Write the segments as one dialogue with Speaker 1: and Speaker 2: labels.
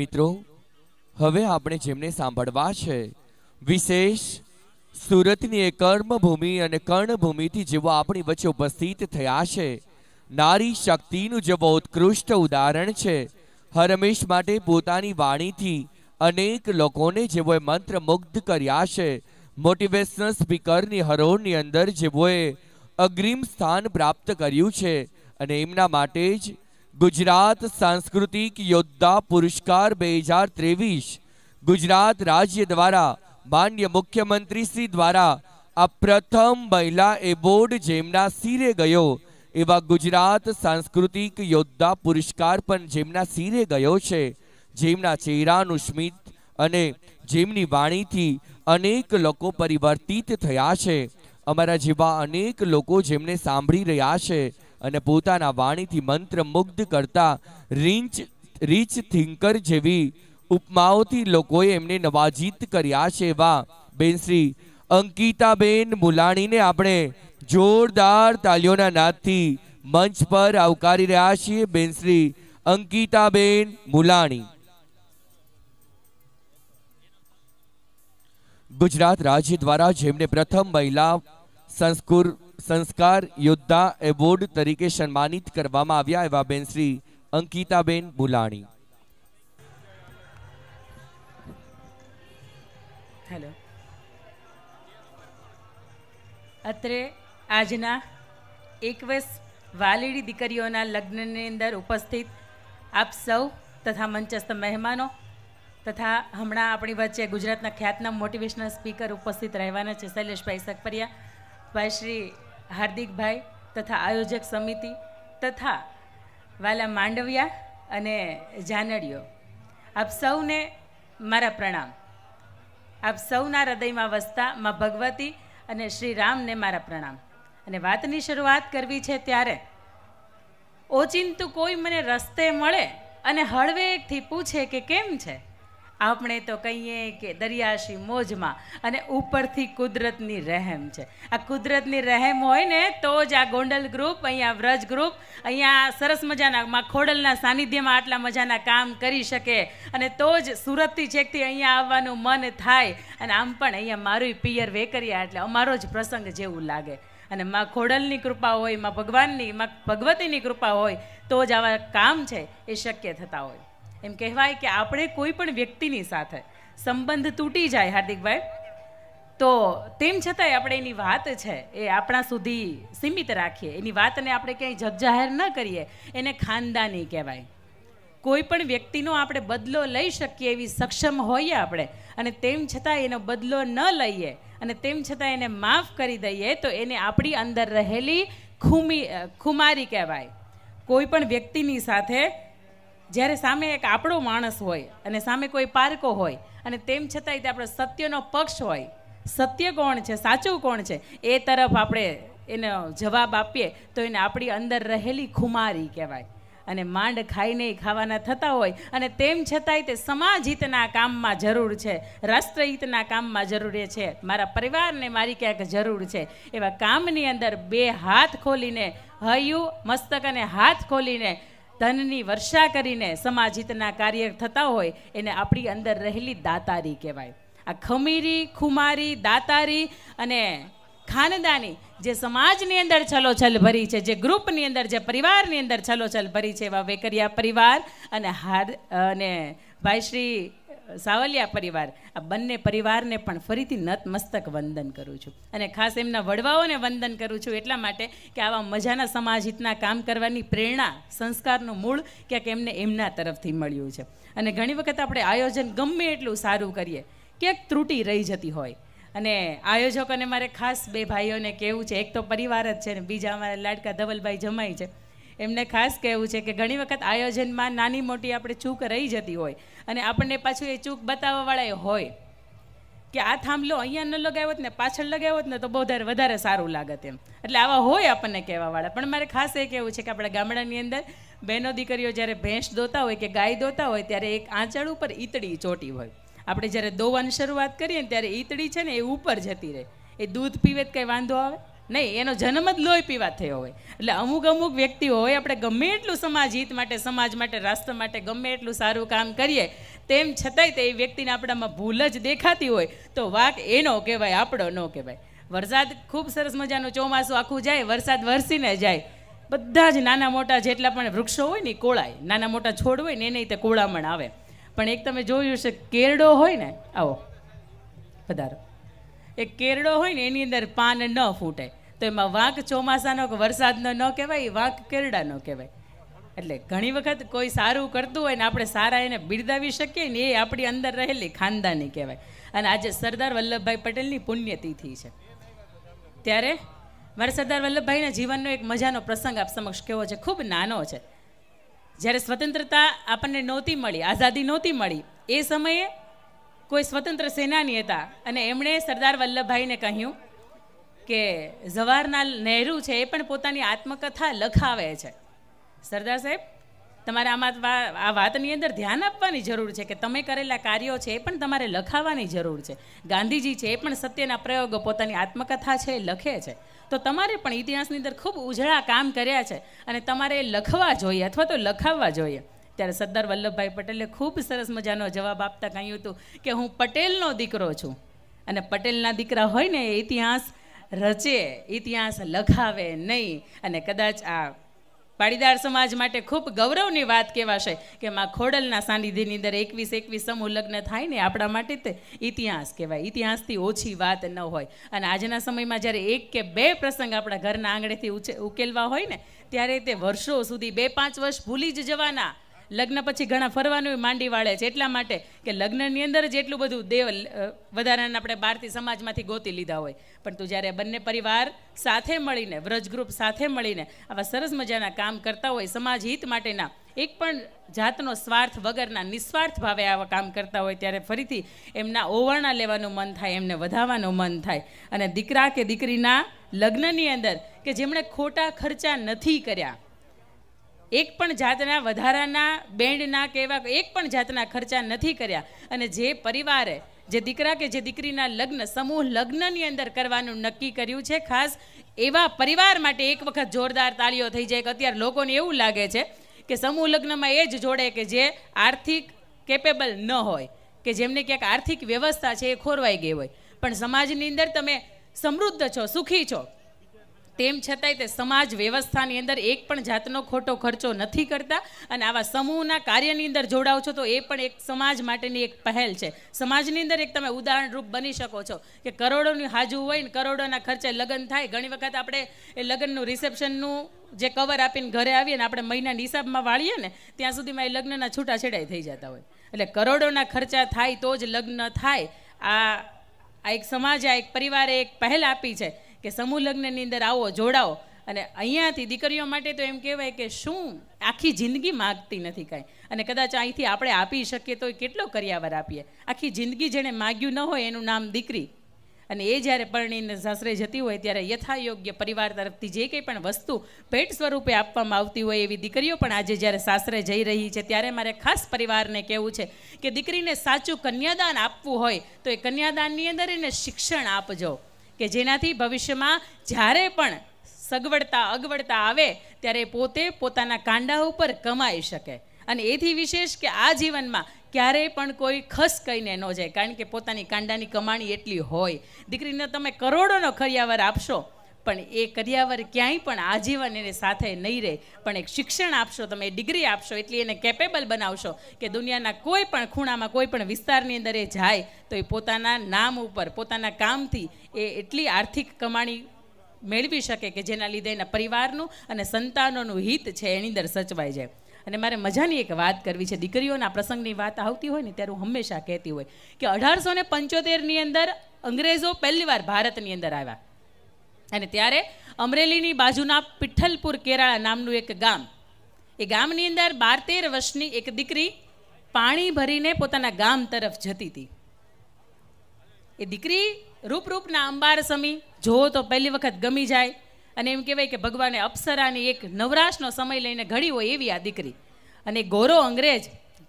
Speaker 1: મિત્રો હવે આપણે જેમને સાંભળવા છે વિશેષ સુરતની એ કર્મભૂમિ અને કર્ણભૂમિથી જેવો આપણી વચ્ચે ઉપસ્થિત થયા છે નારી શક્તિનું જેવો ઉત્કૃષ્ટ ઉદાહરણ છે હરમેશ માટે પોતાની વાણીથી અનેક લોકોને જેવો મંત્ર મુગ્ધ કર્યા છે મોટિવેશનલ સ્પીકરની હરોળની અંદર જેઓએ અગ્રિમ સ્થાન પ્રાપ્ત કર્યું છે અને એમના માટે જ ગુજરાત સાંસ્કૃતિક યોદ્ધા પુરસ્કાર બે હજાર ત્રેવીસ ગુજરાત રાજ્ય દ્વારા માન્ય મુખ્યમંત્રી શ્રી દ્વારા આ પ્રથમ મહિલા એબોર્ડ જેમના સિરે ગયો એવા ગુજરાત સાંસ્કૃતિક યોદ્ધા પુરસ્કાર પણ જેમના સિરે ગયો છે જેમના ચહેરાનું સ્મિત અને જેમની વાણીથી અનેક લોકો પરિવર્તિત થયા છે અમારા જેવા અનેક લોકો જેમને સાંભળી રહ્યા છે અને પોતાના વાણીથી મંત્ર મુગ્ધ કરતા રીંચ રીચ થિંકર જેવી ઉપમાઓથી લોકોએ એમને નવાજીત કર્યા છે એવા બેનશ્રી અંકિતાબેન મુલાણીને આપણે જોરદાર તાલીઓના નાદથી મંચ પર આવકારી રહ્યા છીએ બેનશ્રી અંકિતાબેન મુલાણી ગુજરાત રાજ્ય દ્વારા જેમને પ્રથમ મહિલા સંસ્કૃત સંસ્કાર યોદ્ધા એવોર્ડ તરીકે સન્માનિત કરવામાં આવ્યા એવા બેન શ્રી અંકિતાબેન બુલાણી
Speaker 2: હેલો અત્રે આજના એકવીસ વાલીડી દીકરીઓના લગ્નની અંદર ઉપસ્થિત આપ સૌ તથા મંચસ્થ મહેમાનો તથા હમણાં આપણી વચ્ચે ગુજરાતના ખ્યાતનામ મોટિવેશનલ સ્પીકર ઉપસ્થિત રહેવાના છે શૈલેષભાઈ સકપરિયા ભાઈ શ્રી હાર્દિકભાઈ તથા આયોજક સમિતિ તથા વાલા માંડવિયા અને જાનડીઓ આપ સૌને મારા પ્રણામ આપ સૌના હૃદયમાં વસતા માં ભગવતી અને શ્રી રામને મારા પ્રણામ અને વાતની શરૂઆત કરવી છે ત્યારે ઓચિંતું કોઈ મને રસ્તે મળે અને હળવેકથી પૂછે કે કેમ છે આપણે તો કહીએ કે દરિયાશી મોજમાં અને ઉપરથી કુદરતની રહેમ છે આ કુદરતની રહેમ હોય ને તો જ આ ગોંડલ ગ્રુપ અહીંયા વ્રજ ગ્રુપ અહીંયા સરસ મજાના માં ખોડલના સાનિધ્યમાં આટલા મજાના કામ કરી શકે અને તો જ સુરતથી છેકથી અહીંયા આવવાનું મન થાય અને આમ પણ અહીંયા મારું પિયર વેકરિયા એટલે અમારો જ પ્રસંગ જેવું લાગે અને માં ખોડલની કૃપા હોય માં ભગવાનની માં ભગવતીની કૃપા હોય તો જ આવા કામ છે એ શક્ય થતા હોય એમ કહેવાય કે આપણે કોઈ પણ વ્યક્તિની સાથે સંબંધ તૂટી જાય હાર્દિકભાઈ તો તેમ છતાંય આપણે એની વાત છે એ આપણા સુધી સીમિત રાખીએ એની વાતને આપણે ક્યાંય જગજાહેર ન કરીએ એને ખાનદાની કહેવાય કોઈ પણ વ્યક્તિનો આપણે બદલો લઈ શકીએ એવી સક્ષમ હોઈએ આપણે અને તેમ છતાં એનો બદલો ન લઈએ અને તેમ છતાં એને માફ કરી દઈએ તો એને આપણી અંદર રહેલી ખુમી ખુમારી કહેવાય કોઈ પણ વ્યક્તિની સાથે જ્યારે સામે એક આપણો માણસ હોય અને સામે કોઈ પારકો હોય અને તેમ છતાંય તે આપણો સત્યનો પક્ષ હોય સત્ય કોણ છે સાચું કોણ છે એ તરફ આપણે એનો જવાબ આપીએ તો એને આપણી અંદર રહેલી ખુમારી કહેવાય અને માંડ ખાઈને ખાવાના થતા હોય અને તેમ છતાંય તે સમાજહિતના કામમાં જરૂર છે રાષ્ટ્રહિતના કામમાં જરૂરી છે મારા પરિવારને મારી ક્યાંક જરૂર છે એવા કામની અંદર બે હાથ ખોલીને હૈયું મસ્તક અને હાથ ખોલીને ધનની વર્ષા કરીને સમાજહિતના કાર્ય થતા હોય એને આપણી અંદર રહેલી દાતારી કહેવાય આ ખમીરી ખુમારી દાતારી અને ખાનદાની જે સમાજની અંદર છલોછલ ભરી છે જે ગ્રુપની અંદર જે પરિવારની અંદર છલોછલ ભરી છે એવા વેકરિયા પરિવાર અને હાર અને ભાઈ શ્રી સાવલિયા પરિવાર આ બંને પરિવારને પણ ફરીથી નતમસ્તક વંદન કરું છું અને ખાસ એમના વડવાઓને વંદન કરું છું એટલા માટે કે આવા મજાના સમાજ સમાજહિતના કામ કરવાની પ્રેરણા સંસ્કારનું મૂળ ક્યાંક એમને એમના તરફથી મળ્યું છે અને ઘણી વખત આપણે આયોજન ગમે એટલું સારું કરીએ ક્યાંક ત્રુટી રહી જતી હોય અને આયોજકોને મારે ખાસ બે ભાઈઓને કહેવું છે એક તો પરિવાર જ છે ને બીજા અમારા લાડકા ધવલભાઈ જમાઈ છે એમને ખાસ કહેવું છે કે ઘણી વખત આયોજનમાં નાની મોટી આપણે ચૂક રહી જતી હોય અને આપણને પાછું એ ચૂક બતાવવાવાળા એ હોય કે આ થાંભલો અહીંયા ન લગાવ્યો ને પાછળ લગાવ્યો ને તો બહુ વધારે સારું લાગત એમ એટલે આવા હોય આપણને કહેવાવાળા પણ મારે ખાસ એ કહેવું છે કે આપણા ગામડાની અંદર બહેનો દીકરીઓ જ્યારે ભેંસ દોતા હોય કે ગાય દોતા હોય ત્યારે એક આંચળ ઉપર ઈતળી ચોટી હોય આપણે જ્યારે દોવાની શરૂઆત કરીએ ને ત્યારે ઈતળી છે ને એ ઉપર જતી રહે એ દૂધ પીવે તો કંઈ વાંધો આવે નહીં એનો જન્મ જ લોહી પીવા થયો હોય એટલે અમુક અમુક વ્યક્તિ હોય આપણે ગમે એટલું સમાજ હિત માટે સમાજ માટે રાષ્ટ્ર માટે ગમે એટલું સારું કામ કરીએ તેમ છતાંય તે વ્યક્તિને આપણામાં ભૂલ જ દેખાતી હોય તો વાક એનો કહેવાય આપણો ન કહેવાય વરસાદ ખૂબ સરસ મજાનું ચોમાસું આખું જાય વરસાદ વરસીને જાય બધા જ નાના મોટા જેટલા પણ વૃક્ષો હોય ને કોળાય નાના મોટા છોડ હોય ને એને તે કોળામણ આવે પણ એક તમે જોયું છે કેરડો હોય ને આવો પધારો એક કેરડો હોય ને એની અંદર પાન ન ફૂટે તો એમાં વાંક ચોમાસાનો કે વરસાદનો ન કહેવાય વાંક કેરડાનો કહેવાય એટલે ઘણી વખત કોઈ સારું કરતું હોય ને આપણે સારા એને બિરદાવી શકીએ ને એ આપણી અંદર રહેલી ખાનદાની કહેવાય અને આજે સરદાર વલ્લભભાઈ પટેલની પુણ્યતિથિ છે ત્યારે મારા સરદાર વલ્લભભાઈના જીવનનો એક મજાનો પ્રસંગ આપ સમક્ષ કેવો છે ખૂબ નાનો છે જ્યારે સ્વતંત્રતા આપણને નહોતી મળી આઝાદી નહોતી મળી એ સમયે કોઈ સ્વતંત્ર સેનાની હતા અને એમણે સરદાર વલ્લભભાઈને કહ્યું કે જવાહરલાલ નહેરુ છે એ પણ પોતાની આત્મકથા લખાવે છે સરદાર સાહેબ તમારે આમાં આ વાતની અંદર ધ્યાન આપવાની જરૂર છે કે તમે કરેલા કાર્યો છે એ પણ તમારે લખાવાની જરૂર છે ગાંધીજી છે એ પણ સત્યના પ્રયોગો પોતાની આત્મકથા છે લખે છે તો તમારે પણ ઇતિહાસની અંદર ખૂબ ઉજળા કામ કર્યા છે અને તમારે લખવા જોઈએ અથવા તો લખાવવા જોઈએ ત્યારે સરદાર વલ્લભભાઈ પટેલે ખૂબ સરસ મજાનો જવાબ આપતા કહ્યું હતું કે હું પટેલનો દીકરો છું અને પટેલના દીકરા હોય ને એ ઇતિહાસ રચે ઇતિહાસ લખાવે નહીં અને કદાચ આ પાડીદાર સમાજ માટે ખૂબ ગૌરવની વાત કહેવાશે કે માં ખોડલના સાનિધ્યની અંદર એકવીસ એકવીસ સમૂહ લગ્ન થાય ને આપણા માટે તે ઇતિહાસ કહેવાય ઇતિહાસથી ઓછી વાત ન હોય અને આજના સમયમાં જ્યારે એક કે બે પ્રસંગ આપણા ઘરના આંગણેથી ઉકેલવા હોય ને ત્યારે તે વર્ષો સુધી બે પાંચ વર્ષ ભૂલી જ જવાના લગ્ન પછી ઘણા ફરવાનું માંડી વાળે છે એટલા માટે કે લગ્નની અંદર જ એટલું બધું દેવ વધારાને આપણે બહારથી સમાજમાંથી ગોતી લીધા હોય પણ તું જ્યારે બંને પરિવાર સાથે મળીને વ્રજ ગ્રુપ સાથે મળીને આવા સરસ મજાના કામ કરતા હોય સમાજ હિત માટેના એક પણ જાતનો સ્વાર્થ વગરના નિસ્વાર્થ ભાવે આવા કામ કરતા હોય ત્યારે ફરીથી એમના ઓવરણા લેવાનું મન થાય એમને વધાવવાનું મન થાય અને દીકરા કે દીકરીના લગ્નની અંદર કે જેમણે ખોટા ખર્ચા નથી કર્યા એક પણ જાતના વધારાના બેન્ડના કે એવા એક પણ જાતના ખર્ચા નથી કર્યા અને જે પરિવારે જે દીકરા કે જે દીકરીના લગ્ન સમૂહ લગ્નની અંદર કરવાનું નક્કી કર્યું છે ખાસ એવા પરિવાર માટે એક વખત જોરદાર તાળીઓ થઈ જાય કે અત્યારે લોકોને એવું લાગે છે કે સમૂહ લગ્નમાં એ જ જોડે કે જે આર્થિક કેપેબલ ન હોય કે જેમને ક્યાંક આર્થિક વ્યવસ્થા છે એ ખોરવાઈ ગઈ હોય પણ સમાજની અંદર તમે સમૃદ્ધ છો સુખી છો તેમ છતાંય તે સમાજ વ્યવસ્થાની અંદર એક પણ જાતનો ખોટો ખર્ચો નથી કરતા અને આવા સમૂહના કાર્યની અંદર જોડાવ છો તો એ પણ એક સમાજ માટેની એક પહેલ છે સમાજની અંદર એક તમે ઉદાહરણરૂપ બની શકો છો કે કરોડોની હાજુ હોય ને કરોડોના ખર્ચે લગ્ન થાય ઘણી વખત આપણે એ લગ્નનું રિસેપ્શનનું જે કવર આપીને ઘરે આવીએ ને આપણે મહિનાના હિસાબમાં વાળીએ ને ત્યાં સુધીમાં એ લગ્નના છૂટાછેડાઈ થઈ જતા હોય એટલે કરોડોના ખર્ચા થાય તો જ લગ્ન થાય આ આ એક સમાજે આ એક પરિવારે એક પહેલ આપી છે કે સમૂહ લગ્નની અંદર આવો જોડાઓ અને અહીંયાથી દીકરીઓ માટે તો એમ કહેવાય કે શું આખી જિંદગી માગતી નથી કાંઈ અને કદાચ અહીંથી આપણે આપી શકીએ તો કેટલો કર્યાવર આપીએ આખી જિંદગી જેણે માગ્યું ન હોય એનું નામ દીકરી અને એ જ્યારે પરણીને સાસરે જતી હોય ત્યારે યથાયોગ્ય પરિવાર તરફથી જે કંઈ પણ વસ્તુ ભેટ સ્વરૂપે આપવામાં આવતી હોય એવી દીકરીઓ પણ આજે જ્યારે સાસરે જઈ રહી છે ત્યારે મારે ખાસ પરિવારને કહેવું છે કે દીકરીને સાચું કન્યાદાન આપવું હોય તો એ કન્યાદાનની અંદર એને શિક્ષણ આપજો કે જેનાથી ભવિષ્યમાં જ્યારે પણ સગવડતા અગવડતા આવે ત્યારે પોતે પોતાના કાંડા ઉપર કમાઈ શકે અને એથી વિશેષ કે આ જીવનમાં ક્યારેય પણ કોઈ ખસ કહીને ન જાય કારણ કે પોતાની કાંડાની કમાણી એટલી હોય દીકરીને તમે કરોડોનો ખરિયાવર આપશો પણ એ કરિયાવર ક્યાંય પણ આજીવન એને સાથે નહીં રહે પણ એક શિક્ષણ આપશો તમે ડિગ્રી આપશો એટલે એને કેપેબલ બનાવશો કે દુનિયાના કોઈ પણ ખૂણામાં કોઈ પણ વિસ્તારની અંદર એ જાય તો એ પોતાના નામ ઉપર પોતાના કામથી એ એટલી આર્થિક કમાણી મેળવી શકે કે જેના લીધે એના પરિવારનું અને સંતાનોનું હિત છે એની અંદર સચવાઈ જાય અને મારે મજાની એક વાત કરવી છે દીકરીઓના પ્રસંગની વાત આવતી હોય ને ત્યારે હું હંમેશા કહેતી હોય કે અઢારસો ને પંચોતેરની અંદર અંગ્રેજો પહેલીવાર ભારતની અંદર આવ્યા અને ત્યારે અમરેલીની બાજુના પિઠ્ઠલપુર કેરાળા નામનું એક ગામ એ ગામની અંદર બાર તેર વર્ષની એક દીકરી પાણી ભરીને પોતાના ગામ તરફ જતી હતી એ દીકરી રૂપરૂપના અંબાર સમી જોવો તો પહેલી વખત ગમી જાય અને એમ કહેવાય કે ભગવાને અપ્સરાની એક નવરાશનો સમય લઈને ઘડી હોય એવી આ દીકરી અને ગોરો અંગ્રેજ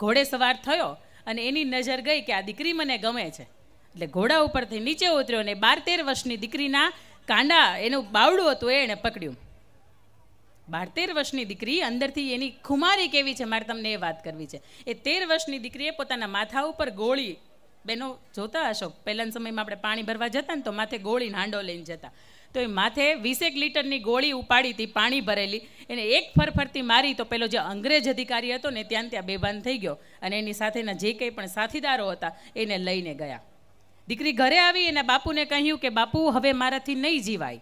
Speaker 2: ઘોડે સવાર થયો અને એની નજર ગઈ કે આ દીકરી મને ગમે છે એટલે ઘોડા ઉપરથી નીચે ઉતર્યો અને બાર તેર વર્ષની દીકરીના કાંડા એનું બાવડું હતું એ એણે પકડ્યું બાર તેર વર્ષની દીકરી અંદરથી એની ખુમારી કેવી છે મારે તમને એ વાત કરવી છે એ તેર વર્ષની દીકરીએ પોતાના માથા ઉપર ગોળી બેનો જોતા હશો પહેલાના સમયમાં આપણે પાણી ભરવા જતા ને તો માથે ગોળી હાંડો લઈને જતા તો એ માથે વીસેક લીટરની ગોળી ઉપાડી હતી પાણી ભરેલી એને એક ફરફરતી મારી તો પેલો જે અંગ્રેજ અધિકારી હતો ને ત્યાં ત્યાં બેભાન થઈ ગયો અને એની સાથેના જે કંઈ પણ સાથીદારો હતા એને લઈને ગયા દીકરી ઘરે આવી એના બાપુને કહ્યું કે બાપુ હવે મારાથી નહીં જીવાય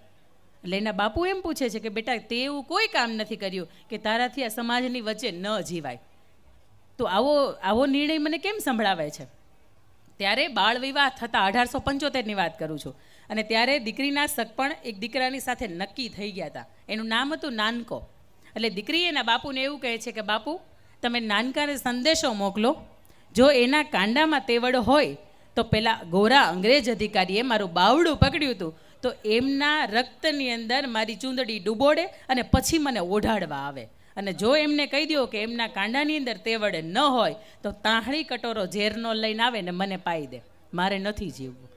Speaker 2: એટલે એના બાપુ એમ પૂછે છે કે બેટા તે એવું કોઈ કામ નથી કર્યું કે તારાથી આ સમાજની વચ્ચે ન જીવાય તો આવો આવો નિર્ણય મને કેમ સંભળાવે છે ત્યારે બાળ વિવાહ થતાં અઢારસો પંચોતેરની વાત કરું છું અને ત્યારે દીકરીના પણ એક દીકરાની સાથે નક્કી થઈ ગયા હતા એનું નામ હતું નાનકો એટલે દીકરી એના બાપુને એવું કહે છે કે બાપુ તમે નાનકાને સંદેશો મોકલો જો એના કાંડામાં તેવડ હોય તો પહેલાં ગોરા અંગ્રેજ અધિકારીએ મારું બાવડું પકડ્યું હતું તો એમના રક્તની અંદર મારી ચૂંદડી ડૂબોડે અને પછી મને ઓઢાડવા આવે અને જો એમને કહી દો કે એમના કાંડાની અંદર તેવડે ન હોય તો તાહળી કટોરો ઝેરનો લઈને આવે ને મને પાઈ દે મારે નથી જીવવું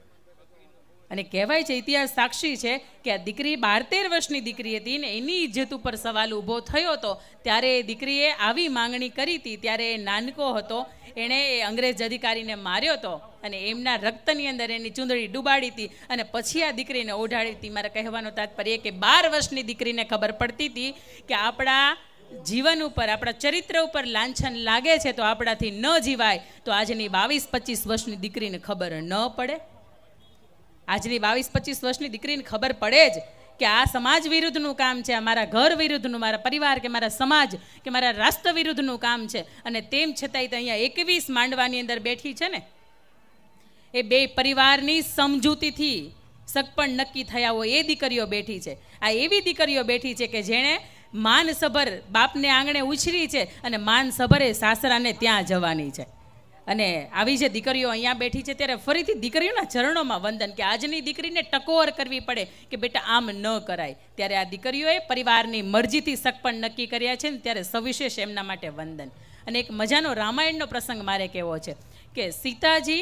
Speaker 2: અને કહેવાય છે ઇતિહાસ સાક્ષી છે કે આ દીકરી બારતેર વર્ષની દીકરી હતી ને એની ઇજ્જત ઉપર સવાલ ઊભો થયો હતો ત્યારે એ દીકરીએ આવી માંગણી કરી હતી ત્યારે એ નાનકો હતો એણે એ અંગ્રેજ અધિકારીને માર્યો હતો અને એમના રક્તની અંદર એની ચૂંદડી ડૂબાડી હતી અને પછી આ દીકરીને ઓઢાડી હતી મારા કહેવાનો તાત્પર્ય કે બાર વર્ષની દીકરીને ખબર પડતી હતી કે આપણા જીવન ઉપર આપણા ચરિત્ર ઉપર લાંછન લાગે છે તો આપણાથી ન જીવાય તો આજની બાવીસ પચીસ વર્ષની દીકરીને ખબર ન પડે આજની બાવીસ પચીસ વર્ષની દીકરીને ખબર પડે જ કે આ સમાજ વિરુદ્ધનું કામ છે આ મારા ઘર વિરુદ્ધનું મારા પરિવાર કે મારા સમાજ કે મારા રાષ્ટ્ર વિરુદ્ધનું કામ છે અને તેમ છતાંય તો અહીંયા એકવીસ માંડવાની અંદર બેઠી છે ને એ બે પરિવારની સમજૂતીથી સગપણ નક્કી થયા હોય એ દીકરીઓ બેઠી છે આ એવી દીકરીઓ બેઠી છે કે જેણે માનસભર બાપને આંગણે ઉછરી છે અને માનસભરે સાસરાને ત્યાં જવાની છે અને આવી જે દીકરીઓ અહીંયા બેઠી છે ત્યારે ફરીથી દીકરીઓના ચરણોમાં વંદન કે આજની દીકરીને ટકોર કરવી પડે કે બેટા આમ ન કરાય ત્યારે આ દીકરીઓએ પરિવારની મરજીથી સગપણ નક્કી કર્યા છે ને ત્યારે સવિશેષ એમના માટે વંદન અને એક મજાનો રામાયણનો પ્રસંગ મારે કહેવો છે કે સીતાજી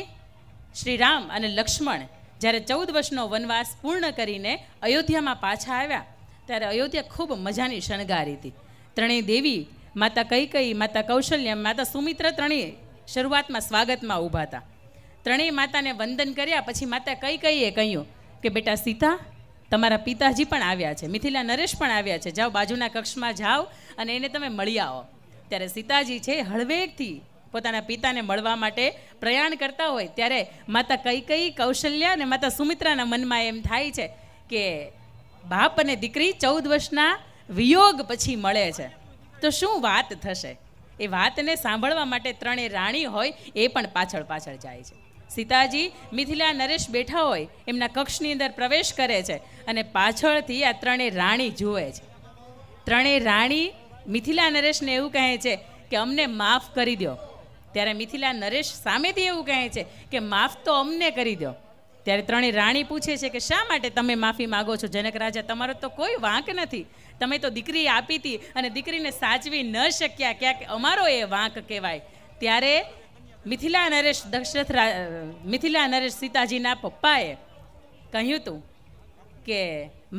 Speaker 2: શ્રીરામ અને લક્ષ્મણ જ્યારે ચૌદ વર્ષનો વનવાસ પૂર્ણ કરીને અયોધ્યામાં પાછા આવ્યા ત્યારે અયોધ્યા ખૂબ મજાની શણગારી હતી ત્રણેય દેવી માતા કઈ કઈ માતા કૌશલ્ય માતા સુમિત્ર ત્રણેય શરૂઆતમાં સ્વાગતમાં ઊભા હતા ત્રણેય માતાને વંદન કર્યા પછી માતા કઈ કઈએ કહ્યું કે બેટા સીતા તમારા પિતાજી પણ આવ્યા છે મિથિલા નરેશ પણ આવ્યા છે જાઓ બાજુના કક્ષમાં જાઓ અને એને તમે મળી આવો ત્યારે સીતાજી છે હળવેકથી પોતાના પિતાને મળવા માટે પ્રયાણ કરતા હોય ત્યારે માતા કઈ કઈ કૌશલ્ય અને માતા સુમિત્રાના મનમાં એમ થાય છે કે બાપ અને દીકરી ચૌદ વર્ષના વિયોગ પછી મળે છે તો શું વાત થશે એ વાતને સાંભળવા માટે ત્રણે રાણી હોય એ પણ પાછળ પાછળ જાય છે સીતાજી મિથિલા નરેશ બેઠા હોય એમના કક્ષની અંદર પ્રવેશ કરે છે અને પાછળથી આ ત્રણે રાણી જુએ છે ત્રણે રાણી મિથિલા નરેશને એવું કહે છે કે અમને માફ કરી દો ત્યારે મિથિલા નરેશ સામેથી એવું કહે છે કે માફ તો અમને કરી દો ત્યારે ત્રણેય રાણી પૂછે છે કે શા માટે તમે માફી માગો છો જનક રાજા તમારો તો કોઈ વાંક નથી તમે તો દીકરી આપી હતી અને દીકરીને સાચવી ન શક્યા ક્યાંક અમારો એ વાંક કહેવાય ત્યારે મિથિલા નરેશ દશરથ મિથિલા નરેશ સીતાજીના પપ્પાએ કહ્યું હતું કે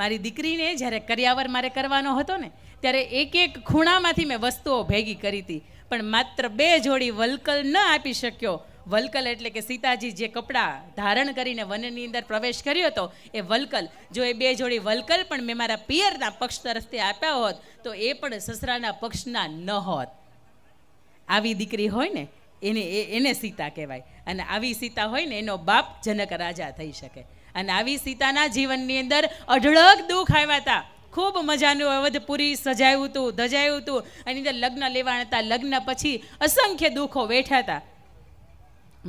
Speaker 2: મારી દીકરીને જ્યારે કર્યાવર મારે કરવાનો હતો ને ત્યારે એક એક ખૂણામાંથી મેં વસ્તુઓ ભેગી કરી હતી પણ માત્ર બે જોડી વલકલ ન આપી શક્યો વલકલ એટલે કે સીતાજી જે કપડાં ધારણ કરીને વનની અંદર પ્રવેશ કર્યો હતો એ વલકલ જો એ બે જોડી વલકલ પણ મેં મારા પિયરના પક્ષ તરફથી આપ્યા હોત તો એ પણ સસરાના પક્ષના ન હોત આવી દીકરી હોય ને એને એને સીતા કહેવાય અને આવી સીતા હોય ને એનો બાપ જનક રાજા થઈ શકે અને આવી સીતાના જીવનની અંદર અઢળક દુઃખ આવ્યા હતા ખૂબ મજાનું અવધ પૂરી સજાયું હતું ધજાયું હતું એની અંદર લગ્ન લેવાણ હતા લગ્ન પછી અસંખ્ય દુઃખો વેઠા હતા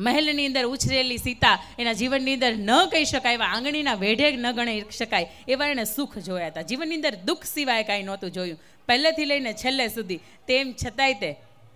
Speaker 2: મહેલની અંદર ઉછરેલી સીતા એના જીવનની અંદર ન કહી શકાય એવા આંગણીના વેઢે ન ગણી શકાય એવા એણે સુખ જોયા હતા જીવનની અંદર દુઃખ સિવાય કાંઈ નહોતું જોયું પહેલેથી લઈને છેલ્લે સુધી તેમ છતાંય તે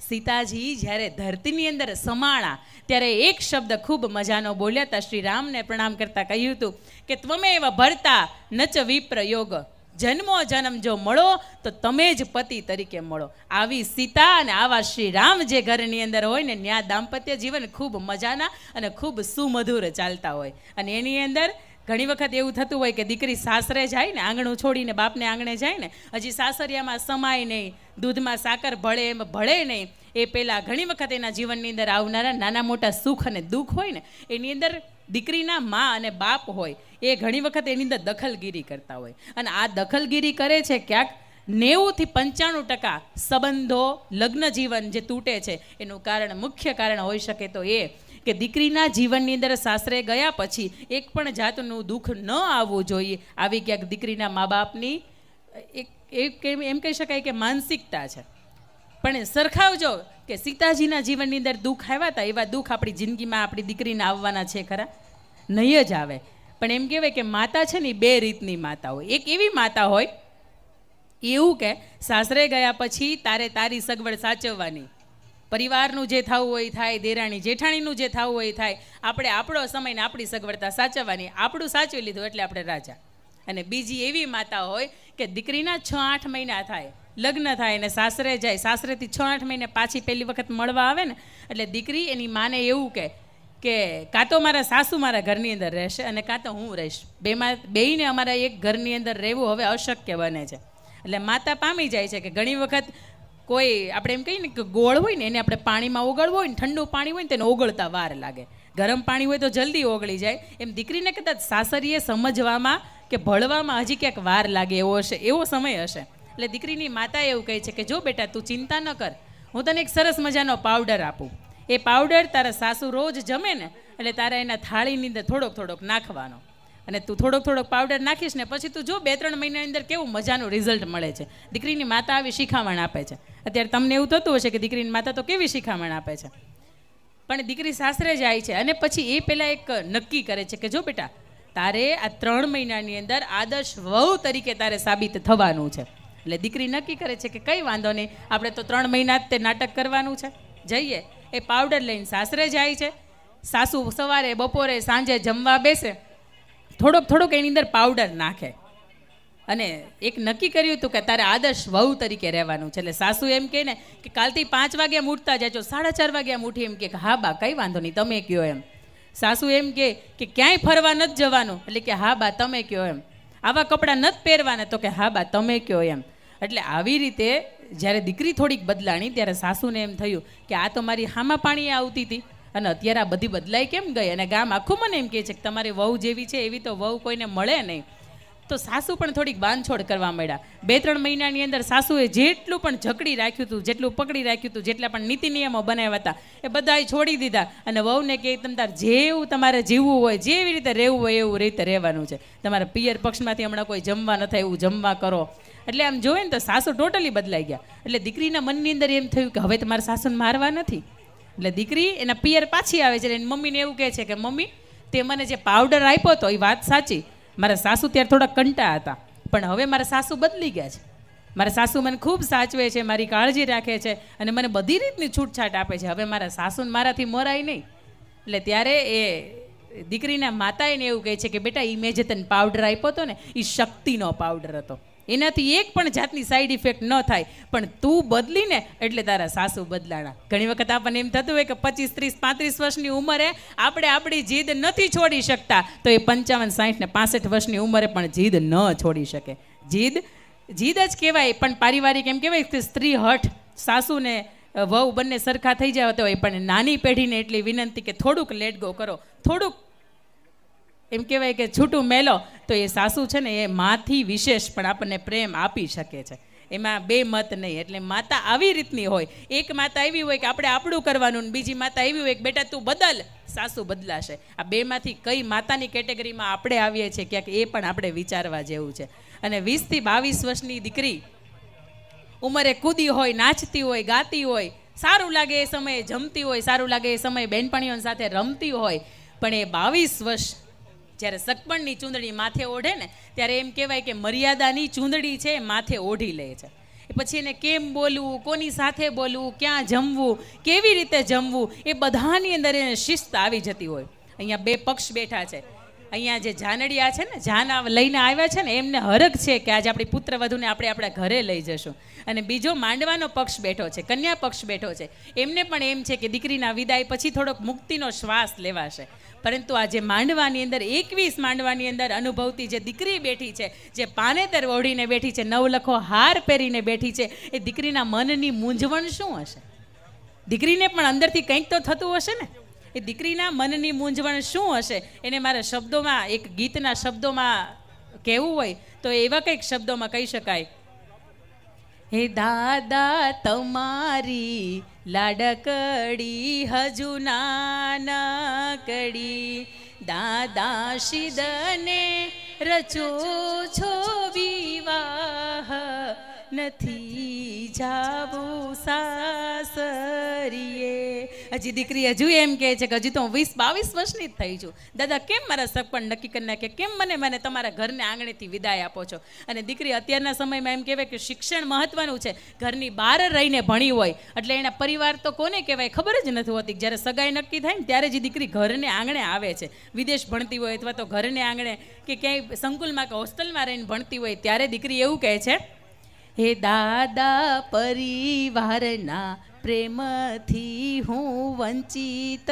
Speaker 2: સીતાજી જ્યારે ધરતીની અંદર સમાણા ત્યારે એક શબ્દ ખૂબ મજાનો બોલ્યા હતા શ્રી રામને પ્રણામ કરતાં કહ્યું હતું કે ત્વમે એવા ભરતા નચ વિપ્રયોગ જન્મો જન્મ જો મળો તો તમે જ પતિ તરીકે મળો આવી સીતા અને આવા શ્રી રામ જે ઘરની અંદર હોય ને ત્યાં દાંપત્ય જીવન ખૂબ મજાના અને ખૂબ સુમધુર ચાલતા હોય અને એની અંદર ઘણી વખત એવું થતું હોય કે દીકરી સાસરે જાય ને આંગણું છોડીને બાપને આંગણે જાય ને હજી સાસરિયામાં સમાય નહીં દૂધમાં સાકર ભળે એમ ભળે નહીં એ પહેલાં ઘણી વખત એના જીવનની અંદર આવનારા નાના મોટા સુખ અને દુઃખ હોય ને એની અંદર દીકરીના મા અને બાપ હોય એ ઘણી વખત એની અંદર દખલગીરી કરતા હોય અને આ દખલગીરી કરે છે ક્યાંક નેવુંથી પંચાણું ટકા સંબંધો લગ્ન જીવન જે તૂટે છે એનું કારણ મુખ્ય કારણ હોઈ શકે તો એ કે દીકરીના જીવનની અંદર સાસરે ગયા પછી એક પણ જાતનું દુઃખ ન આવવું જોઈએ આવી ક્યાંક દીકરીના મા બાપની એક એમ કહી શકાય કે માનસિકતા છે પણ સરખાવજો કે સીતાજીના જીવનની અંદર દુઃખ આવ્યા હતા એવા દુઃખ આપણી જિંદગીમાં આપણી દીકરીને આવવાના છે ખરા નહીં જ આવે પણ એમ કહેવાય કે માતા છે ને બે રીતની માતા હોય એક એવી માતા હોય એવું કે સાસરે ગયા પછી તારે તારી સગવડ સાચવવાની પરિવારનું જે થવું હોય થાય દેરાણી જેઠાણીનું જે થવું હોય થાય આપણે આપણો સમયને આપણી સગવડતા સાચવવાની આપણું સાચવી લીધું એટલે આપણે રાજા અને બીજી એવી માતા હોય કે દીકરીના છ આઠ મહિના થાય લગ્ન થાય અને સાસરે જાય સાસરેથી છ આઠ મહિને પાછી પહેલી વખત મળવા આવે ને એટલે દીકરી એની માને એવું કહે કે કાં તો મારા સાસુ મારા ઘરની અંદર રહેશે અને કાં તો હું રહીશ બેમાં બેયને અમારા એક ઘરની અંદર રહેવું હવે અશક્ય બને છે એટલે માતા પામી જાય છે કે ઘણી વખત કોઈ આપણે એમ કહીએ ને કે ગોળ હોય ને એને આપણે પાણીમાં ઓગળવું હોય ને ઠંડુ પાણી હોય ને તેને ઓગળતા વાર લાગે ગરમ પાણી હોય તો જલ્દી ઓગળી જાય એમ દીકરીને કદાચ સાસરીએ સમજવામાં કે ભળવામાં હજી ક્યાંક વાર લાગે એવો હશે એવો સમય હશે એટલે દીકરીની માતા એવું કહે છે કે જો બેટા તું ચિંતા ન કર હું તને એક સરસ મજાનો પાવડર આપું એ પાવડર તારા સાસુ રોજ જમે ને એટલે તારા એના થાળીની અંદર થોડોક થોડોક નાખવાનો અને તું થોડોક થોડોક પાવડર નાખીશ ને પછી તું જો બે ત્રણ મહિનાની અંદર કેવું મજાનું રિઝલ્ટ મળે છે દીકરીની માતા આવી શિખામણ આપે છે અત્યારે તમને એવું થતું હશે કે દીકરીની માતા તો કેવી શિખામણ આપે છે પણ દીકરી સાસરે જાય છે અને પછી એ પહેલાં એક નક્કી કરે છે કે જો બેટા તારે આ ત્રણ મહિનાની અંદર આદર્શ વહુ તરીકે તારે સાબિત થવાનું છે એટલે દીકરી નક્કી કરે છે કે કંઈ વાંધો નહીં આપણે તો ત્રણ મહિના જ તે નાટક કરવાનું છે જઈએ એ પાવડર લઈને સાસરે જાય છે સાસુ સવારે બપોરે સાંજે જમવા બેસે થોડોક થોડોક એની અંદર પાવડર નાખે અને એક નક્કી કર્યું હતું કે તારે આદર્શ વહુ તરીકે રહેવાનું છે એટલે સાસુ એમ કહે ને કે કાલથી પાંચ વાગ્યા મૂઠતા જાજો સાડા ચાર વાગ્યા મૂઠી એમ કે હા બા કંઈ વાંધો નહીં તમે કયો એમ સાસુ એમ કહે કે ક્યાંય ફરવા નથી જવાનું એટલે કે હા બા તમે કયો એમ આવા કપડાં નથી પહેરવાના તો કે હા બા તમે કયો એમ એટલે આવી રીતે જ્યારે દીકરી થોડીક બદલાણી ત્યારે સાસુને એમ થયું કે આ તો મારી હામાં પાણી આવતી હતી અને અત્યારે આ બધી બદલાઈ કેમ ગઈ અને ગામ આખું મને એમ કહે છે કે તમારી વહુ જેવી છે એવી તો વહુ કોઈને મળે નહીં તો સાસુ પણ થોડીક બાંધછોડ કરવા માંડ્યા બે ત્રણ મહિનાની અંદર સાસુએ જેટલું પણ જકડી રાખ્યું હતું જેટલું પકડી રાખ્યું હતું જેટલા પણ નીતિ નિયમો બનાવ્યા હતા એ બધાએ છોડી દીધા અને વહુને કે તમ તાર જેવું તમારે જીવવું હોય જેવી રીતે રહેવું હોય એવું રીતે રહેવાનું છે તમારા પિયર પક્ષમાંથી હમણાં કોઈ જમવા ન થાય એવું જમવા કરો એટલે આમ જોઈએ ને તો સાસુ ટોટલી બદલાઈ ગયા એટલે દીકરીના મનની અંદર એમ થયું કે હવે તો મારા સાસુને મારવા નથી એટલે દીકરી એના પિયર પાછી આવે છે એની મમ્મીને એવું કહે છે કે મમ્મી તે મને જે પાવડર આપ્યો હતો એ વાત સાચી મારા સાસુ ત્યારે થોડા કંટા હતા પણ હવે મારા સાસુ બદલી ગયા છે મારા સાસુ મને ખૂબ સાચવે છે મારી કાળજી રાખે છે અને મને બધી રીતની છૂટછાટ આપે છે હવે મારા સાસુને મારાથી મરાય નહીં એટલે ત્યારે એ દીકરીના માતાએને એવું કહે છે કે બેટા એ મેં જે તને પાવડર આપ્યો હતો ને એ શક્તિનો પાવડર હતો એનાથી એક પણ જાતની સાઈડ ઇફેક્ટ ન થાય પણ તું બદલીને એટલે તારા સાસુ બદલાણા ઘણી વખત આપણને એમ થતું હોય કે પચીસ ત્રીસ પાંત્રીસ વર્ષની ઉંમરે આપણે આપણી જીદ નથી છોડી શકતા તો એ પંચાવન સાહીઠ ને પાસઠ વર્ષની ઉંમરે પણ જીદ ન છોડી શકે જીદ જીદ જ કહેવાય પણ પારિવારિક એમ કહેવાય કે સ્ત્રી હઠ સાસુને વહુ બંને સરખા થઈ જાય તો એ પણ નાની પેઢીને એટલી વિનંતી કે થોડુંક લેટ ગો કરો થોડુંક એમ કહેવાય કે છૂટું મેલો તો એ સાસુ છે ને એ માથી વિશેષ પણ આપણને પ્રેમ આપી શકે છે એમાં બે મત નહીં એટલે માતા આવી રીતની હોય એક માતા એવી હોય કે આપણે આપણું કરવાનું બીજી માતા એવી હોય કે બેટા તું બદલ સાસુ બદલાશે આ બેમાંથી કઈ માતાની કેટેગરીમાં આપણે આવીએ છીએ ક્યાંક એ પણ આપણે વિચારવા જેવું છે અને વીસથી બાવીસ વર્ષની દીકરી ઉંમરે કૂદી હોય નાચતી હોય ગાતી હોય સારું લાગે એ સમયે જમતી હોય સારું લાગે એ સમયે બહેનપણીઓની સાથે રમતી હોય પણ એ બાવીસ વર્ષ જ્યારે સકપણની ચૂંદડી માથે ઓઢે ને ત્યારે એમ કહેવાય કે મર્યાદાની ચૂંદડી છે માથે ઓઢી લે છે પછી એને કેમ બોલવું કોની સાથે બોલવું ક્યાં જમવું કેવી રીતે જમવું એ બધાની અંદર એને શિસ્ત આવી જતી હોય અહીંયા બે પક્ષ બેઠા છે અહીંયા જે જાનડિયા છે ને જાન લઈને આવ્યા છે ને એમને હરખ છે કે આજે આપણી પુત્ર વધુને આપણે આપણા ઘરે લઈ જશું અને બીજો માંડવાનો પક્ષ બેઠો છે કન્યા પક્ષ બેઠો છે એમને પણ એમ છે કે દીકરીના વિદાય પછી થોડોક મુક્તિનો શ્વાસ લેવાશે પરંતુ આજે માંડવાની અંદર એકવીસ માંડવાની અંદર અનુભવતી જે દીકરી બેઠી છે જે પાનેતર ઓઢીને બેઠી છે નવલખો હાર પહેરીને બેઠી છે એ દીકરીના મનની મૂંઝવણ શું હશે દીકરીને પણ અંદરથી કંઈક તો થતું હશે ને એ દીકરીના મનની મૂંઝવણ શું હશે એને મારા શબ્દોમાં એક ગીતના શબ્દોમાં કહેવું હોય તો એવા કંઈક શબ્દોમાં કહી શકાય હે દાદા તમારી લાડકડી હજુ નાના કડી દાદા શિદને રચો છો વિવાહ નથી જાવું સાસરીએ હજી દીકરી હજુ એમ કહે છે કે હજી તો હું વીસ બાવીસ વર્ષની જ થઈ છું દાદા કેમ મારા સપન નક્કી કરી નાખે કેમ મને મને તમારા ઘરને આંગણેથી વિદાય આપો છો અને દીકરી અત્યારના સમયમાં એમ કહેવાય કે શિક્ષણ મહત્વનું છે ઘરની બહાર રહીને ભણી હોય એટલે એના પરિવાર તો કોને કહેવાય ખબર જ નથી હોતી જ્યારે સગાઈ નક્કી થાય ને ત્યારે જ દીકરી ઘરને આંગણે આવે છે વિદેશ ભણતી હોય અથવા તો ઘરને આંગણે કે ક્યાંય સંકુલમાં કે હોસ્ટેલમાં રહીને ભણતી હોય ત્યારે દીકરી એવું કહે છે હે દાદા પરિવારના પ્રેમથી હું વંચિત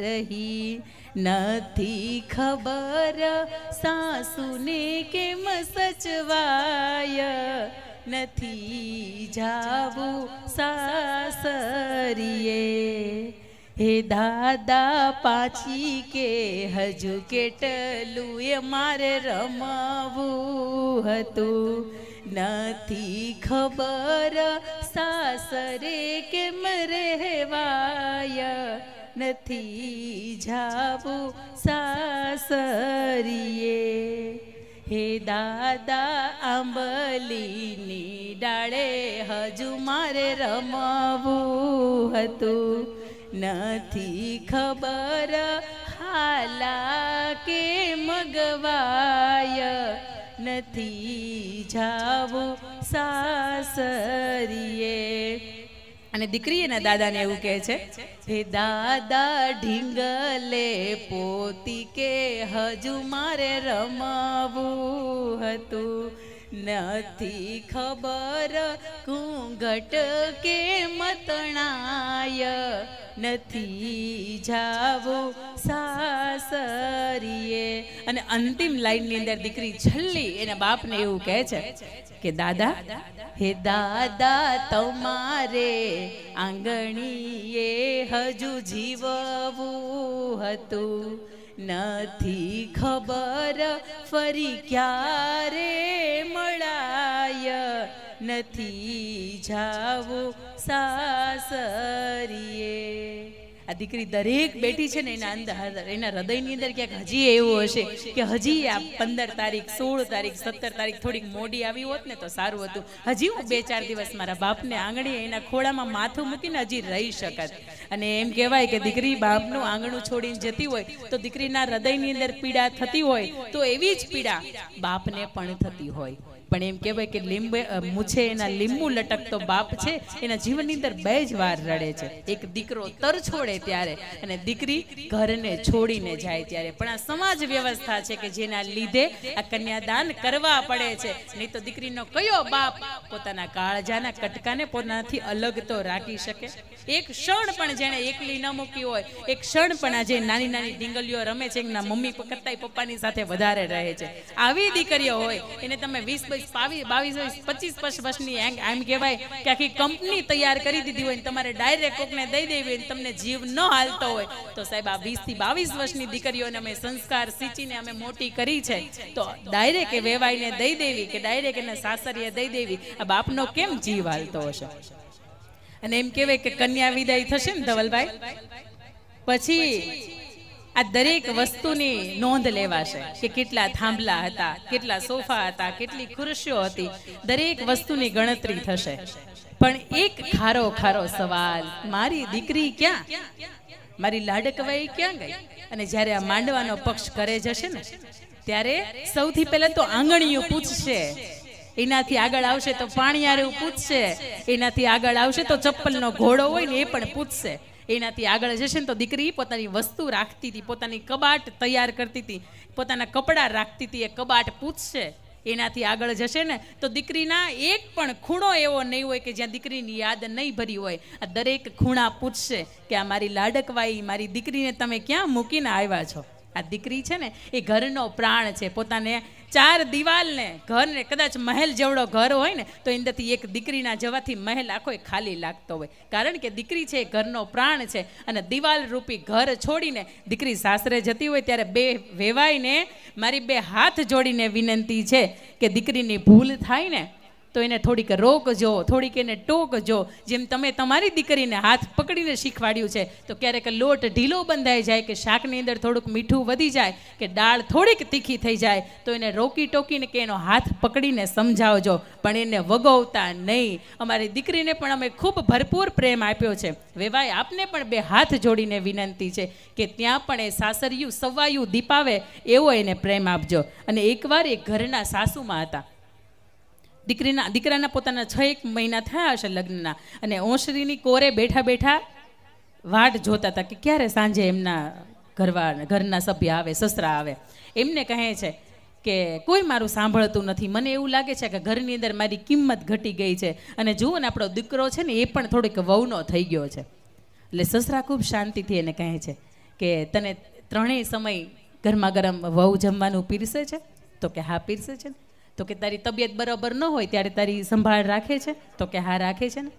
Speaker 2: રહી નથી ખબર સાસુને કેમ સચવાય નથી જાવું સાસરીએ હે દાદા પાછી કે હજુ કેટલું એ મારે રમાવું હતું નથી ખબર સાસરે કેમ રહેવાય નથી જાવું સાસરીએ હે દાદા આંબલીની ડાળે હજુ મારે રમવું હતું નથી ખબર હાલા કે મગવાય નથી જાવું સાસરીએ અને દીકરી એના દાદાને એવું કહે છે હે દાદા ઢીંગલે પોતી કે હજુ મારે રમાવું હતું નથી ખબર ઘૂંઘટ કે મતણાય નથી જાવું સાસરીએ અને અંતિમ લાઈનની અંદર દીકરી છલ્લી એના બાપને એવું કહે છે કે દાદા હે દાદા તમારે આંગણીએ હજુ જીવવું હતું નથી ખબર ફરી ક્યારે મળાય નથી જાવું સાસરીએ આ દીકરી દરેક બેટી છે ને એના અંદર એના હૃદયની અંદર ક્યાંક હજી એવું હશે કે હજી આ પંદર તારીખ સોળ તારીખ સત્તર તારીખ થોડીક મોડી આવી હોત ને તો સારું હતું હજી હું બે ચાર દિવસ મારા બાપને આંગણે એના ખોળામાં માથું મૂકીને હજી રહી શકત અને એમ કહેવાય કે દીકરી બાપનું આંગણું છોડીને જતી હોય તો દીકરીના હૃદયની અંદર પીડા થતી હોય તો એવી જ પીડા બાપને પણ થતી હોય પણ એમ કહેવાય કે લીંબ મૂછે એના લીંબુ લટકતો બાપ છે એના જીવનની અંદર બે જ વાર રડે છે એક દીકરો તર છોડે ત્યારે અને દીકરી ઘરને છોડીને જાય ત્યારે પણ આ સમાજ વ્યવસ્થા છે કે જેના લીધે આ કન્યાદાન કરવા પડે છે નહીં તો દીકરીનો કયો બાપ પોતાના કાળજાના કટકાને પોતાનાથી અલગ તો રાખી શકે એક ક્ષણ પણ જેને એકલી ન મૂકી હોય એક ક્ષણ પણ આજે નાની નાની ડીંગલીઓ રમે છે એમના મમ્મી કરતા પપ્પાની સાથે વધારે રહે છે આવી દીકરીઓ હોય એને તમે વીસ ત્રેવીસ બાવીસ બાવીસ પચીસ એમ કહેવાય કે આખી કંપની તૈયાર કરી દીધી હોય તમારે ડાયરેક્ટ કોકને દઈ દેવી હોય તમને જીવ ન હાલતો હોય તો સાહેબ આ વીસથી બાવીસ વર્ષની દીકરીઓને અમે સંસ્કાર સિંચીને અમે મોટી કરી છે તો ડાયરેક્ટ એ વેવાઈને દઈ દેવી કે ડાયરેક્ટ એને સાસરીએ દઈ દેવી આ બાપનો કેમ જીવ હાલતો હશે અને એમ કેવાય કે કન્યા વિદાય થશે ને ધવલભાઈ પછી આ દરેક વસ્તુની નોંધ લેવાશે કે કેટલા થાંભલા હતા કેટલા સોફા હતા કેટલી ખુરશીઓ હતી દરેક વસ્તુની ગણતરી થશે પણ એક ખારો ખારો સવાલ મારી દીકરી ક્યાં મારી લાડકવાઈ ક્યાં ગઈ અને જ્યારે આ માંડવાનો પક્ષ કરે જશે ને ત્યારે સૌથી પહેલા તો આંગણીઓ પૂછશે એનાથી આગળ આવશે તો પાણીયારે પૂછશે એનાથી આગળ આવશે તો ચપ્પલનો ઘોડો હોય ને એ પણ પૂછશે એનાથી આગળ જશે ને તો દીકરી પોતાની વસ્તુ રાખતી હતી પોતાની કબાટ તૈયાર કરતી હતી પોતાના કપડાં રાખતી હતી એ કબાટ પૂછશે એનાથી આગળ જશે ને તો દીકરીના એક પણ ખૂણો એવો નહીં હોય કે જ્યાં દીકરીની યાદ નહીં ભરી હોય આ દરેક ખૂણા પૂછશે કે આ મારી લાડકવાઈ મારી દીકરીને તમે ક્યાં મૂકીને આવ્યા છો આ દીકરી છે ને એ ઘરનો પ્રાણ છે પોતાને ચાર દિવાલને ઘરને કદાચ મહેલ જેવડો ઘર હોય ને તો અંદરથી એક દીકરીના જવાથી મહેલ આખો ખાલી લાગતો હોય કારણ કે દીકરી છે એ ઘરનો પ્રાણ છે અને દિવાલ રૂપી ઘર છોડીને દીકરી સાસરે જતી હોય ત્યારે બે વેવાઈને મારી બે હાથ જોડીને વિનંતી છે કે દીકરીની ભૂલ થાય ને તો એને થોડીક રોકજો થોડીક એને ટોકજો જેમ તમે તમારી દીકરીને હાથ પકડીને શીખવાડ્યું છે તો ક્યારેક લોટ ઢીલો બંધાઈ જાય કે શાકની અંદર થોડુંક મીઠું વધી જાય કે દાળ થોડીક તીખી થઈ જાય તો એને રોકી ટોકીને કે એનો હાથ પકડીને સમજાવજો પણ એને વગોવતા નહીં અમારી દીકરીને પણ અમે ખૂબ ભરપૂર પ્રેમ આપ્યો છે વેવાય આપને પણ બે હાથ જોડીને વિનંતી છે કે ત્યાં પણ એ સાસરિયું સવાયું દીપાવે એવો એને પ્રેમ આપજો અને એકવાર એ ઘરના સાસુમાં હતા દીકરીના દીકરાના પોતાના છ એક મહિના થયા હશે લગ્નના અને ઓંશરીની કોરે બેઠા બેઠા વાટ જોતા હતા કે ક્યારે સાંજે એમના ઘરવા ઘરના સભ્ય આવે સસરા આવે એમને કહે છે કે કોઈ મારું સાંભળતું નથી મને એવું લાગે છે કે ઘરની અંદર મારી કિંમત ઘટી ગઈ છે અને જુઓ ને આપણો દીકરો છે ને એ પણ થોડીક વહુનો થઈ ગયો છે એટલે સસરા ખૂબ શાંતિથી એને કહે છે કે તને ત્રણેય સમય ગરમા ગરમ વહુ જમવાનું પીરસે છે તો કે હા પીરસે છે ને તો કે તારી તબિયત બરાબર ન હોય ત્યારે તારી સંભાળ રાખે છે તો કે હા રાખે છે ને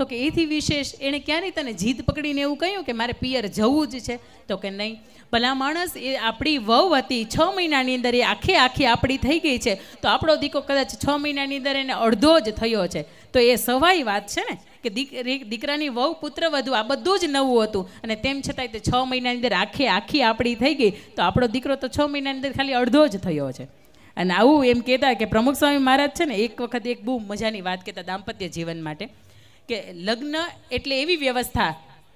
Speaker 2: તો કે એથી વિશેષ એણે ક્યારેય તને જીદ પકડીને એવું કહ્યું કે મારે પિયર જવું જ છે તો કે નહીં ભલા માણસ એ આપણી વહુ હતી છ મહિનાની અંદર એ આખે આખી આપણી થઈ ગઈ છે તો આપણો દીકરો કદાચ છ મહિનાની અંદર એને અડધો જ થયો છે તો એ સવાઈ વાત છે ને કે દીકરી દીકરાની વહુ પુત્ર વધુ આ બધું જ નવું હતું અને તેમ છતાંય તે છ મહિનાની અંદર આખે આખી આપણી થઈ ગઈ તો આપણો દીકરો તો છ મહિનાની અંદર ખાલી અડધો જ થયો છે અને આવું એમ કહેતા કે પ્રમુખ સ્વામી મહારાજ છે ને એક વખત એક બહુ મજાની વાત કહેતા દાંપત્ય જીવન માટે કે લગ્ન એટલે એવી વ્યવસ્થા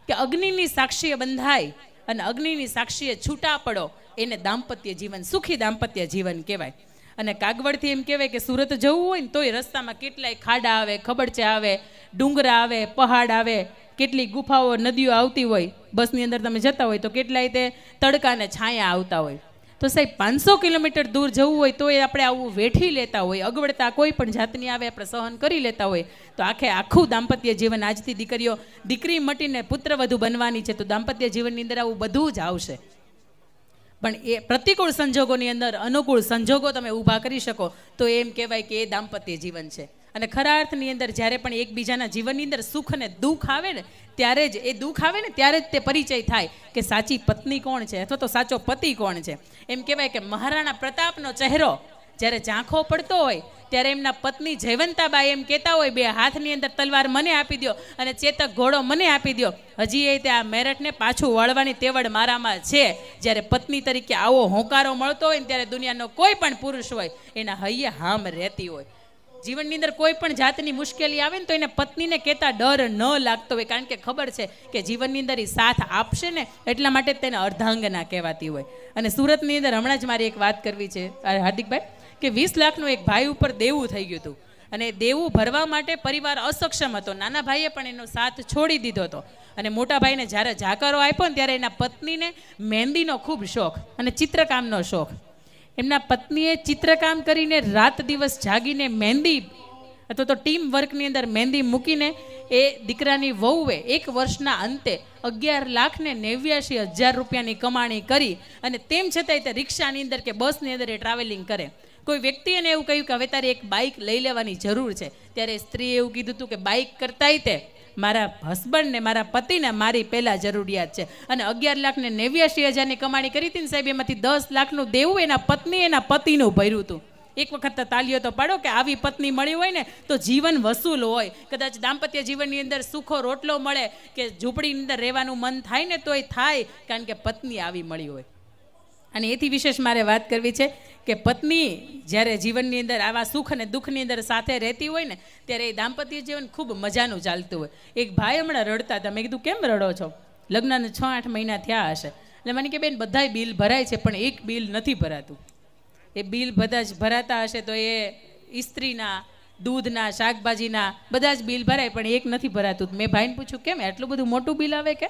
Speaker 2: કે અગ્નિની સાક્ષીએ બંધાય અને અગ્નિની સાક્ષીએ છૂટા પડો એને દાંપત્ય જીવન સુખી દાંપત્ય જીવન કહેવાય અને કાગવડથી એમ કહેવાય કે સુરત જવું હોય ને તોય રસ્તામાં કેટલાય ખાડા આવે ખબરચા આવે ડુંગરા આવે પહાડ આવે કેટલી ગુફાઓ નદીઓ આવતી હોય બસની અંદર તમે જતા હોય તો કેટલાય તે તડકાને છાયા આવતા હોય તો સાહેબ પાંચસો કિલોમીટર દૂર જવું હોય તો એ આપણે આવું વેઠી લેતા હોય અગવડતા કોઈ પણ જાતની આવે આપણે સહન કરી લેતા હોય તો આખે આખું દાંપત્ય જીવન આજથી દીકરીઓ દીકરી મટીને પુત્ર વધુ બનવાની છે તો દાંપત્ય જીવનની અંદર આવું બધું જ આવશે પણ એ પ્રતિકૂળ સંજોગોની અંદર અનુકૂળ સંજોગો તમે ઊભા કરી શકો તો એમ કહેવાય કે એ દાંપત્ય જીવન છે અને ખરા અર્થની અંદર જ્યારે પણ એકબીજાના જીવનની અંદર સુખ અને દુઃખ આવે ને ત્યારે જ એ દુઃખ આવે ને ત્યારે જ તે પરિચય થાય કે સાચી પત્ની કોણ છે અથવા તો સાચો પતિ કોણ છે એમ કહેવાય કે મહારાણા પ્રતાપનો ચહેરો જ્યારે ઝાંખો પડતો હોય ત્યારે એમના પત્ની જયવંતાબાઈ એમ કહેતા હોય બે હાથની અંદર તલવાર મને આપી દો અને ચેતક ઘોડો મને આપી દો હજી એ તે આ મેરઠને પાછું વળવાની તેવડ મારામાં છે જ્યારે પત્ની તરીકે આવો હોંકારો મળતો હોય ને ત્યારે દુનિયાનો કોઈ પણ પુરુષ હોય એના હૈયે હામ રહેતી હોય જીવનની અંદર કોઈ પણ જાતની મુશ્કેલી આવે ને તો એને પત્નીને કહેતા ડર ન લાગતો હોય કારણ કે ખબર છે કે જીવનની અંદર એ સાથ આપશે ને એટલા માટે તેને અર્ધાંગના કહેવાતી હોય અને સુરતની અંદર હમણાં જ મારી એક વાત કરવી છે હાર્દિકભાઈ કે વીસ લાખનું એક ભાઈ ઉપર દેવું થઈ ગયું હતું અને દેવું ભરવા માટે પરિવાર અસક્ષમ હતો નાના ભાઈએ પણ એનો સાથ છોડી દીધો હતો અને મોટા ભાઈને જ્યારે જાકારો આપ્યો ને ત્યારે એના પત્નીને મહેંદીનો ખૂબ શોખ અને ચિત્રકામનો શોખ એમના પત્નીએ ચિત્રકામ કરીને રાત દિવસ જાગીને મહેંદી અથવા તો ટીમ વર્કની અંદર મહેંદી મૂકીને એ દીકરાની વહુએ એક વર્ષના અંતે અગિયાર લાખ ને નેવ્યાશી હજાર રૂપિયાની કમાણી કરી અને તેમ છતાંય તે રિક્ષાની અંદર કે બસની અંદર એ ટ્રાવેલિંગ કરે કોઈ વ્યક્તિએ એને એવું કહ્યું કે હવે તારે એક બાઇક લઈ લેવાની જરૂર છે ત્યારે સ્ત્રીએ એવું કીધું હતું કે બાઇક કરતાંય તે મારા હસબન્ડને મારા પતિને મારી પહેલાં જરૂરિયાત છે અને અગિયાર લાખને ને નેવ્યાશી હજારની કમાણી કરી હતી ને સાહેબ એમાંથી દસ લાખનું દેવું એના પત્ની એના પતિનું ભર્યું હતું એક વખત તો તાલીઓ તો પાડો કે આવી પત્ની મળી હોય ને તો જીવન વસૂલ હોય કદાચ દાંપત્ય જીવનની અંદર સુખો રોટલો મળે કે ઝૂંપડીની અંદર રહેવાનું મન થાય ને તોય થાય કારણ કે પત્ની આવી મળી હોય અને એથી વિશેષ મારે વાત કરવી છે કે પત્ની જ્યારે જીવનની અંદર આવા સુખ અને દુઃખની અંદર સાથે રહેતી હોય ને ત્યારે એ દાંપત્ય જીવન ખૂબ મજાનું ચાલતું હોય એક ભાઈ હમણાં રડતા તમે કીધું કેમ રડો છો લગ્નને છ આઠ મહિના થયા હશે એટલે મને કે બેન બધાય બિલ ભરાય છે પણ એક બિલ નથી ભરાતું એ બિલ બધા જ ભરાતા હશે તો એ ઇસ્ત્રીના દૂધના શાકભાજીના બધા જ બિલ ભરાય પણ એક નથી ભરાતું મેં ભાઈને પૂછ્યું કેમ એટલું બધું મોટું બિલ આવે કે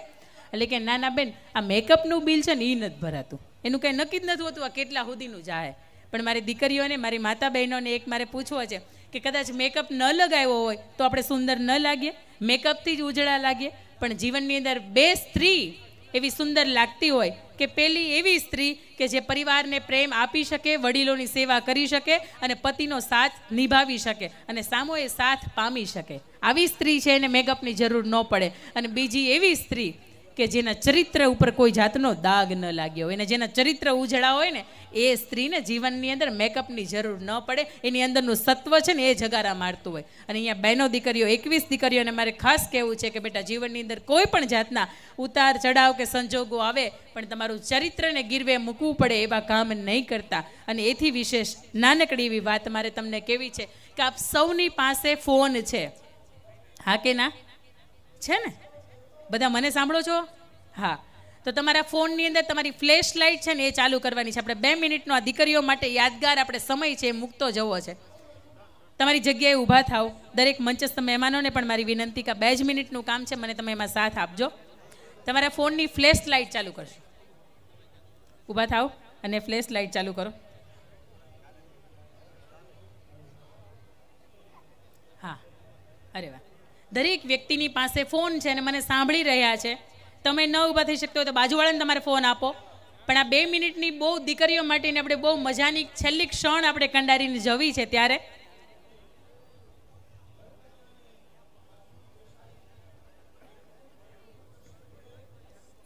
Speaker 2: એટલે કે ના ના બેન આ મેકઅપનું બિલ છે ને એ નથી ભરાતું એનું કંઈ નક્કી જ નથી હોતું આ કેટલા સુધીનું જાય પણ મારી દીકરીઓને મારી માતા બહેનોને એક મારે પૂછવો છે કે કદાચ મેકઅપ ન લગાવ્યો હોય તો આપણે સુંદર ન લાગીએ મેકઅપથી જ ઉજળા લાગીએ પણ જીવનની અંદર બે સ્ત્રી એવી સુંદર લાગતી હોય કે પેલી એવી સ્ત્રી કે જે પરિવારને પ્રેમ આપી શકે વડીલોની સેવા કરી શકે અને પતિનો સાથ નિભાવી શકે અને સામો એ સાથ પામી શકે આવી સ્ત્રી છે એને મેકઅપની જરૂર ન પડે અને બીજી એવી સ્ત્રી કે જેના ચરિત્ર ઉપર કોઈ જાતનો દાગ ન લાગ્યો હોય અને જેના ચરિત્ર ઉજળા હોય ને એ સ્ત્રીને જીવનની અંદર મેકઅપની જરૂર ન પડે એની અંદરનું સત્વ છે ને એ જગારા મારતું હોય અને અહીંયા બહેનો દીકરીઓ એકવીસ દીકરીઓને મારે ખાસ કહેવું છે કે બેટા જીવનની અંદર કોઈ પણ જાતના ઉતાર ચઢાવ કે સંજોગો આવે પણ તમારું ચરિત્રને ગીરવે મૂકવું પડે એવા કામ નહીં કરતા અને એથી વિશેષ નાનકડી એવી વાત મારે તમને કેવી છે કે આપ સૌની પાસે ફોન છે હા કે ના છે ને બધા મને સાંભળો છો હા તો તમારા ફોનની અંદર તમારી ફ્લેશ લાઇટ છે ને એ ચાલુ કરવાની છે આપણે બે મિનિટનો આ દીકરીઓ માટે યાદગાર આપણે સમય છે એ મૂકતો જવો છે તમારી જગ્યાએ ઊભા થાવ દરેક મંચસ્થ મહેમાનોને પણ મારી વિનંતી કે બે જ મિનિટનું કામ છે મને તમે એમાં સાથ આપજો તમારા ફોનની ફ્લેશ લાઇટ ચાલુ કરશો ઊભા થાવ અને ફ્લેશ લાઇટ ચાલુ કરો હા અરે વાહ દરેક વ્યક્તિની પાસે ફોન છે અને મને સાંભળી રહ્યા છે તમે ન ઊભા થઈ શકતા હોય તો બાજુવાળાને તમારે ફોન આપો પણ આ બે મિનિટની બહુ દીકરીઓ માટેની આપણે બહુ મજાની છેલ્લી ક્ષણ આપણે કંડારીને જવી છે ત્યારે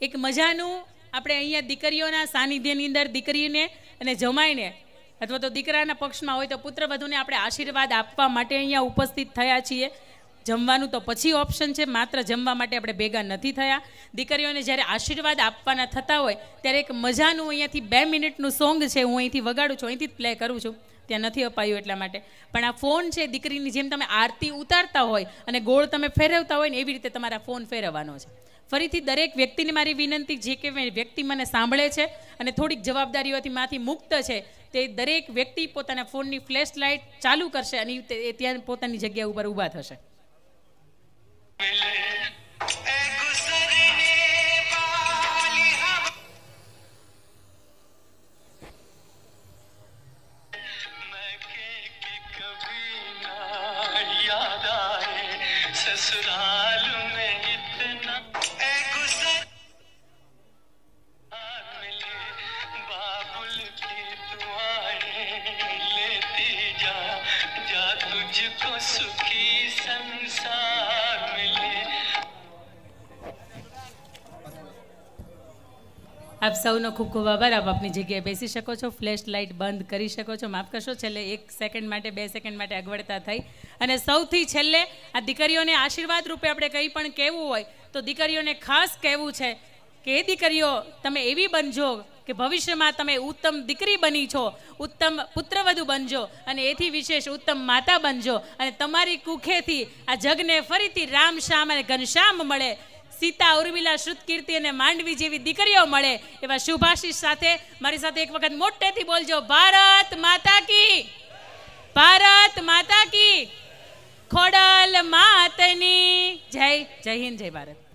Speaker 2: એક મજાનું આપણે અહીંયા દીકરીઓના સાનિધ્યની અંદર દીકરીને અને જમાઈને અથવા તો દીકરાના પક્ષમાં હોય તો પુત્ર વધુને આપણે આશીર્વાદ આપવા માટે અહીંયા ઉપસ્થિત થયા છીએ જમવાનું તો પછી ઓપ્શન છે માત્ર જમવા માટે આપણે ભેગા નથી થયા દીકરીઓને જ્યારે આશીર્વાદ આપવાના થતા હોય ત્યારે એક મજાનું અહીંયાથી બે મિનિટનું સોંગ છે હું અહીંથી વગાડું છું અહીંથી પ્લે કરું છું ત્યાં નથી અપાયું એટલા માટે પણ આ ફોન છે દીકરીની જેમ તમે આરતી ઉતારતા હોય અને ગોળ તમે ફેરવતા હોય ને એવી રીતે તમારા ફોન ફેરવવાનો છે ફરીથી દરેક વ્યક્તિને મારી વિનંતી જે કે વ્યક્તિ મને સાંભળે છે અને થોડીક જવાબદારીઓથી માથી મુક્ત છે તે દરેક વ્યક્તિ પોતાના ફોનની ફ્લેશ લાઇટ ચાલુ કરશે અને ત્યાં પોતાની જગ્યા ઉપર ઊભા થશે
Speaker 1: Really?
Speaker 2: આપ સૌનો ખૂબ ખૂબ આભાર આપ આપની જગ્યાએ બેસી શકો છો ફ્લેશ લાઇટ બંધ કરી શકો છો માફ કરશો છેલ્લે એક સેકન્ડ માટે બે સેકન્ડ માટે અગવડતા થઈ અને સૌથી છેલ્લે આ દીકરીઓને આશીર્વાદ રૂપે આપણે કંઈ પણ કહેવું હોય તો દીકરીઓને ખાસ કહેવું છે કે એ દીકરીઓ તમે એવી બનજો કે ભવિષ્યમાં તમે ઉત્તમ દીકરી બની છો ઉત્તમ પુત્રવધુ બનજો અને એથી વિશેષ ઉત્તમ માતા બનજો અને તમારી કુખેથી આ જગને ફરીથી રામ શ્યામ અને ઘનશ્યામ મળે સીતા ઉર્મિલા શ્રુતકીર્તિ અને માંડવી જેવી દીકરીઓ મળે એવા શુભાશીષ સાથે મારી સાથે એક વખત મોટેથી બોલજો ભારત માતા કી ભારત માતા કી ખોડલ માતની જય જય હિન્દ જય ભારત